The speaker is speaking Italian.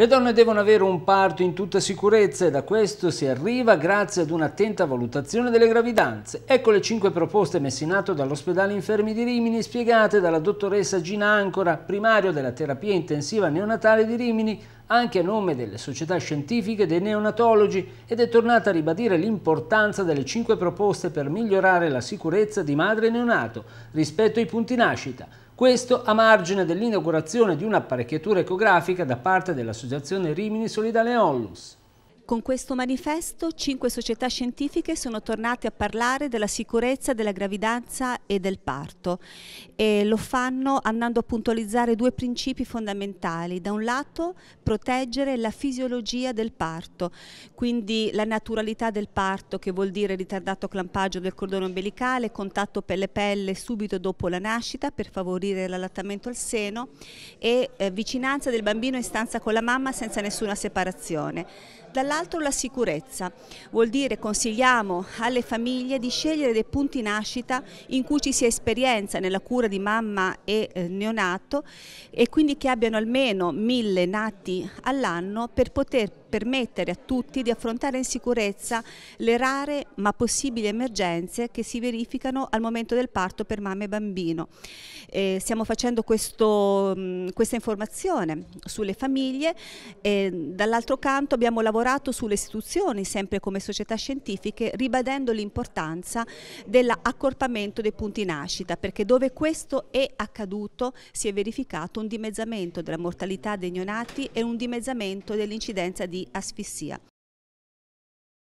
Le donne devono avere un parto in tutta sicurezza e da questo si arriva grazie ad un'attenta valutazione delle gravidanze. Ecco le cinque proposte messe in atto dall'ospedale Infermi di Rimini spiegate dalla dottoressa Gina Ancora, primario della terapia intensiva neonatale di Rimini, anche a nome delle società scientifiche dei neonatologi ed è tornata a ribadire l'importanza delle cinque proposte per migliorare la sicurezza di madre e neonato rispetto ai punti nascita questo a margine dell'inaugurazione di un'apparecchiatura ecografica da parte dell'Associazione Rimini Solidale Onlus. Con questo manifesto cinque società scientifiche sono tornate a parlare della sicurezza della gravidanza e del parto e lo fanno andando a puntualizzare due principi fondamentali. Da un lato proteggere la fisiologia del parto, quindi la naturalità del parto che vuol dire ritardato clampaggio del cordone ombelicale, contatto pelle-pelle subito dopo la nascita per favorire l'allattamento al seno e eh, vicinanza del bambino in stanza con la mamma senza nessuna separazione. Dall'altro l'altro la sicurezza. Vuol dire consigliamo alle famiglie di scegliere dei punti nascita in cui ci sia esperienza nella cura di mamma e eh, neonato e quindi che abbiano almeno mille nati all'anno per poter permettere a tutti di affrontare in sicurezza le rare ma possibili emergenze che si verificano al momento del parto per mamma e bambino. Eh, stiamo facendo questo, mh, mm, questa informazione sulle famiglie, e dall'altro canto abbiamo lavorato sulle istituzioni, sempre come società scientifiche, ribadendo l'importanza dell'accorpamento dei punti nascita, perché dove questo è accaduto si è verificato un dimezzamento della mortalità dei neonati e un dimezzamento dell'incidenza di lhe asfixia.